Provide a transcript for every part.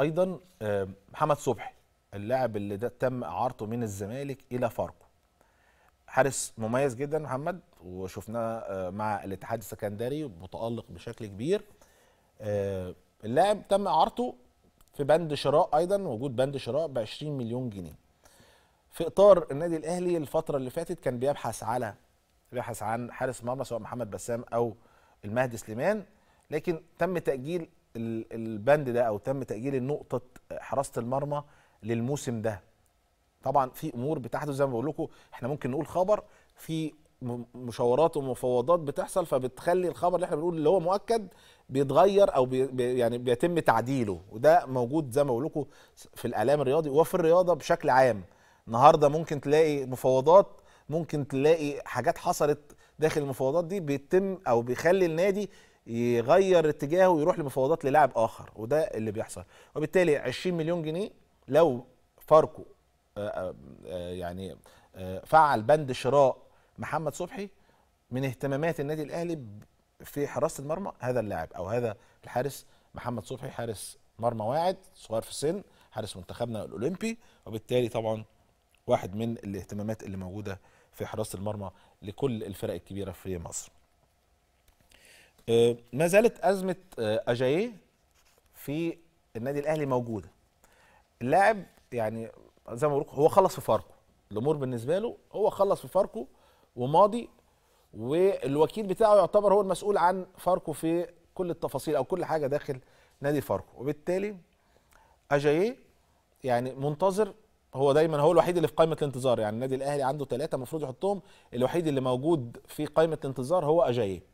ايضا آه، محمد صبحي اللاعب اللي ده تم اعارته من الزمالك الى فاركو حارس مميز جدا محمد وشفناه آه، مع الاتحاد السكندري متالق بشكل كبير آه، اللاعب تم اعارته في بند شراء ايضا وجود بند شراء ب 20 مليون جنيه في اطار النادي الاهلي الفتره اللي فاتت كان بيبحث على بيبحث عن حارس مرمى سواء محمد بسام او المهدي سليمان لكن تم تاجيل البند ده او تم تاجيل نقطه حراسه المرمى للموسم ده طبعا في امور بتحدث زي ما بقول لكم احنا ممكن نقول خبر في مشاورات ومفاوضات بتحصل فبتخلي الخبر اللي احنا بنقول اللي هو مؤكد بيتغير او بي يعني بيتم تعديله وده موجود زي ما بقول لكم في الاعلام الرياضي وفي الرياضه بشكل عام النهارده ممكن تلاقي مفاوضات ممكن تلاقي حاجات حصلت داخل المفاوضات دي بيتم او بيخلي النادي يغير اتجاهه ويروح لمفاوضات للاعب اخر وده اللي بيحصل وبالتالي 20 مليون جنيه لو فاركو آه، آه، آه، يعني فعل بند شراء محمد صبحي من اهتمامات النادي الاهلي في حراسه المرمى هذا اللاعب او هذا الحارس محمد صبحي حارس مرمى واعد صغير في السن حارس منتخبنا الاولمبي وبالتالي طبعا واحد من الاهتمامات اللي موجوده في حراسه المرمى لكل الفرق الكبيره في مصر آه، ما زالت ازمه آه، اجاييه في النادي الاهلي موجوده اللاعب يعني زي ما بقول هو خلص في فاركو الامور بالنسبه له هو خلص في فاركو وماضي والوكيل بتاعه يعتبر هو المسؤول عن فاركو في كل التفاصيل او كل حاجه داخل نادي فاركو وبالتالي اجاييه يعني منتظر هو دايما هو الوحيد اللي في قائمه الانتظار يعني النادي الاهلي عنده ثلاثه المفروض يحطهم الوحيد اللي موجود في قائمه الانتظار هو اجاييه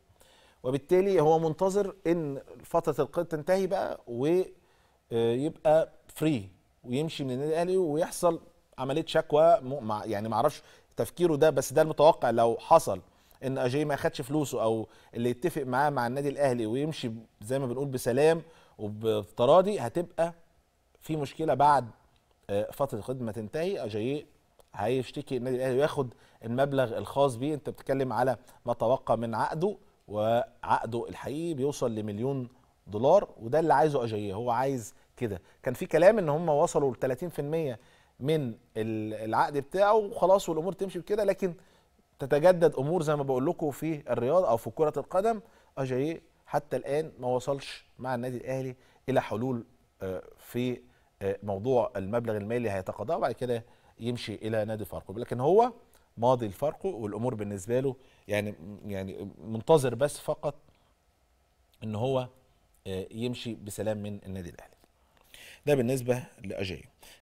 وبالتالي هو منتظر ان فتره القيد تنتهي بقى ويبقى فري ويمشي من النادي الاهلي ويحصل عمليه شكوى مع يعني ما اعرفش تفكيره ده بس ده المتوقع لو حصل ان اجي ما خدش فلوسه او اللي يتفق معاه مع النادي الاهلي ويمشي زي ما بنقول بسلام وبتراضي هتبقى في مشكله بعد آه، فتره القيد ما تنتهي اجي إيه هيشتكي النادي الاهلي وياخد المبلغ الخاص بيه انت بتتكلم على ما تبقى من عقده وعقده الحقيقي بيوصل لمليون دولار وده اللي عايزه اجيه هو عايز كده كان في كلام ان هم وصلوا ل 30% من العقد بتاعه وخلاص والامور تمشي بكده لكن تتجدد امور زي ما بقول لكم في الرياضه او في كره القدم اجاييه حتى الان ما وصلش مع النادي الاهلي الى حلول آه، في آه، موضوع المبلغ المالي هيتقاضاه وبعد كده يمشي الى نادي فاركو لكن هو ماضي لفرقه والامور بالنسبه له يعني يعني منتظر بس فقط ان هو آه، يمشي بسلام من النادي الاهلي ده بالنسبه لاجاي